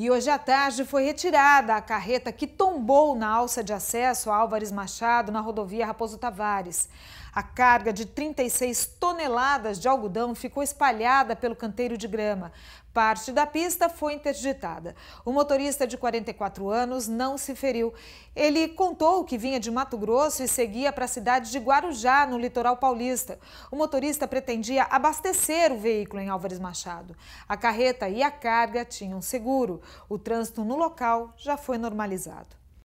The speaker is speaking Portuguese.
E hoje à tarde foi retirada a carreta que tombou na alça de acesso a Álvares Machado, na rodovia Raposo Tavares. A carga de 36 toneladas de algodão ficou espalhada pelo canteiro de grama. Parte da pista foi interditada. O motorista de 44 anos não se feriu. Ele contou que vinha de Mato Grosso e seguia para a cidade de Guarujá, no litoral paulista. O motorista pretendia abastecer o veículo em Álvares Machado. A carreta e a carga tinham seguro o trânsito no local já foi normalizado.